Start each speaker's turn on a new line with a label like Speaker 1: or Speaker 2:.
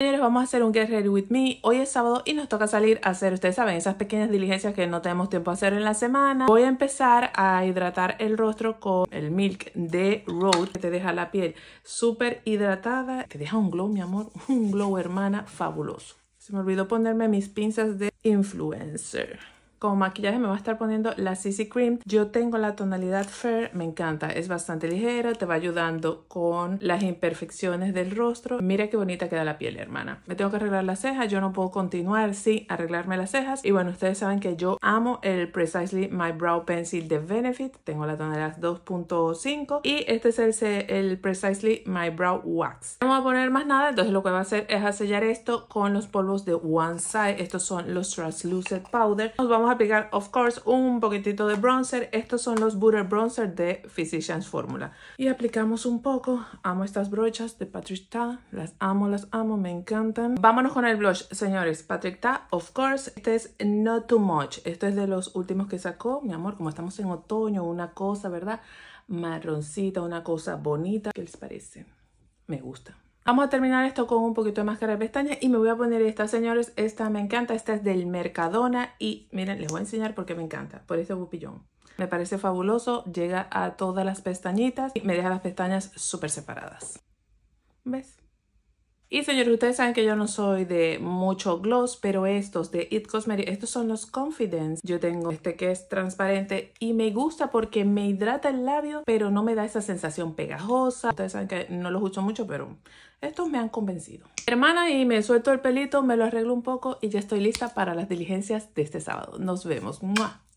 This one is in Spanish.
Speaker 1: Señores, vamos a hacer un Get Ready With Me. Hoy es sábado y nos toca salir a hacer, ustedes saben, esas pequeñas diligencias que no tenemos tiempo a hacer en la semana. Voy a empezar a hidratar el rostro con el Milk de Road, que te deja la piel súper hidratada. Te deja un glow, mi amor, un glow, hermana, fabuloso. Se me olvidó ponerme mis pinzas de influencer como maquillaje me va a estar poniendo la CC Cream. Yo tengo la tonalidad Fair, me encanta. Es bastante ligera, te va ayudando con las imperfecciones del rostro. Mira qué bonita queda la piel, hermana. Me tengo que arreglar las cejas, yo no puedo continuar sin arreglarme las cejas. Y bueno, ustedes saben que yo amo el Precisely My Brow Pencil de Benefit. Tengo la tonalidad 2.5 y este es el, el Precisely My Brow Wax. No voy a poner más nada, entonces lo que voy a hacer es sellar esto con los polvos de One Side. Estos son los Translucent Powder. Nos vamos a aplicar, of course, un poquitito de bronzer. Estos son los Butter Bronzer de Physicians Formula. Y aplicamos un poco. Amo estas brochas de Patrick Ta. Las amo, las amo, me encantan. Vámonos con el blush, señores. Patrick Ta, of course. Este es Not Too Much. Este es de los últimos que sacó. Mi amor, como estamos en otoño, una cosa, ¿verdad? Marroncita, una cosa bonita. ¿Qué les parece? Me gusta. Vamos a terminar esto con un poquito de máscara de pestañas y me voy a poner esta, señores. Esta me encanta, esta es del Mercadona y miren, les voy a enseñar porque me encanta, por este bupillón. Me parece fabuloso, llega a todas las pestañitas y me deja las pestañas súper separadas. ¿Ves? Y señores, ustedes saben que yo no soy de mucho gloss, pero estos de It Cosmetics, estos son los Confidence. Yo tengo este que es transparente y me gusta porque me hidrata el labio, pero no me da esa sensación pegajosa. Ustedes saben que no los uso mucho, pero estos me han convencido. Hermana, y me suelto el pelito, me lo arreglo un poco y ya estoy lista para las diligencias de este sábado. Nos vemos. ¡Mua!